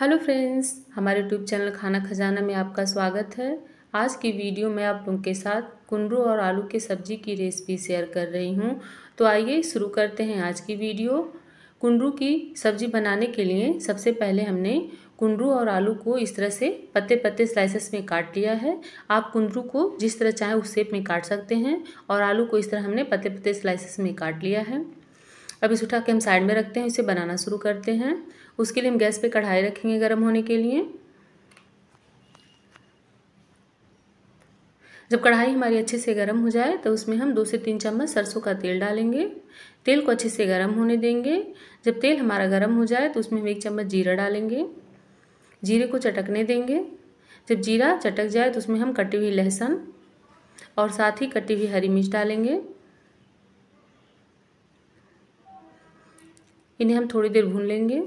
hello friends हमारे YouTube channel Khana Khazana में आपका स्वागत है आज की वीडियो में आप लोगों के साथ कुंडू और आलू की सब्जी की रेसिपी शेयर कर रही हूँ तो आइए शुरू करते हैं आज की वीडियो कुंडू की सब्जी बनाने के लिए सबसे पहले हमने कुंडू और आलू को इस तरह से पत्ते पत्ते स्लाइसेस में काट लिया है आप कुंडू को जिस तरह चाहें उस शेप में काट सकते हैं और आलू को इस तरह हमने पत्ते पत्ते स्लाइसेस में काट लिया है अब इसे उठा के हम साइड में रखते हैं इसे बनाना शुरू करते हैं उसके लिए हम गैस पे कढ़ाई रखेंगे गर्म होने के लिए जब कढ़ाई हमारी अच्छे से गर्म हो जाए तो उसमें हम दो से तीन चम्मच सरसों का तेल डालेंगे तेल को अच्छे से गर्म होने देंगे जब तेल हमारा गर्म हो जाए तो उसमें हम एक चम्मच जीरा डालेंगे जीरे को चटकने देंगे जब जीरा चटक जाए तो उसमें हम कटी हुई लहसुन और साथ ही कटी हुई हरी मिर्च डालेंगे इन्हें हम थोड़ी देर भून लेंगे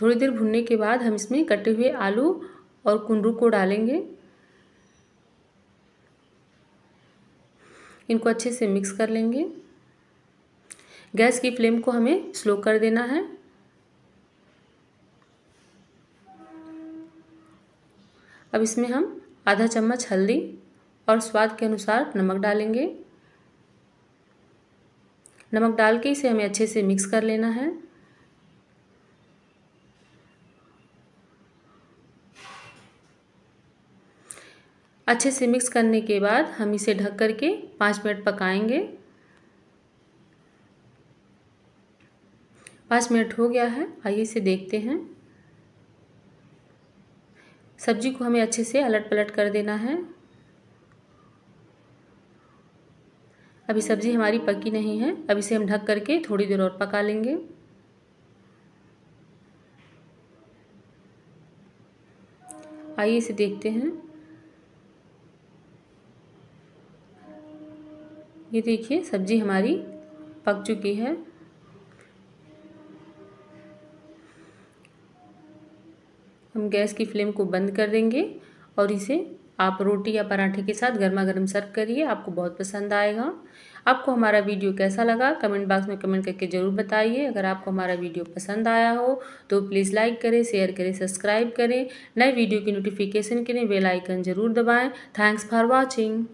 थोड़ी देर भूनने के बाद हम इसमें कटे हुए आलू और कुंडू को डालेंगे इनको अच्छे से मिक्स कर लेंगे गैस की फ्लेम को हमें स्लो कर देना है अब इसमें हम आधा चम्मच हल्दी और स्वाद के अनुसार नमक डालेंगे नमक डाल के इसे हमें अच्छे से मिक्स कर लेना है अच्छे से मिक्स करने के बाद हम इसे ढक कर के पाँच मिनट पकाएंगे पाँच मिनट हो गया है आइए इसे देखते हैं सब्जी को हमें अच्छे से अलट पलट कर देना है अभी सब्ज़ी हमारी पकी नहीं है अब इसे हम ढक करके थोड़ी देर और पका लेंगे आइए इसे देखते हैं ये देखिए सब्ज़ी हमारी पक चुकी है हम गैस की फ्लेम को बंद कर देंगे और इसे आप रोटी या पराठे के साथ गर्मा गर्म सर्व करिए आपको बहुत पसंद आएगा आपको हमारा वीडियो कैसा लगा कमेंट बॉक्स में कमेंट करके ज़रूर बताइए अगर आपको हमारा वीडियो पसंद आया हो तो प्लीज़ लाइक करें शेयर करें सब्सक्राइब करें नए वीडियो की नोटिफिकेशन के लिए बेल आइकन ज़रूर दबाएं थैंक्स फॉर वॉचिंग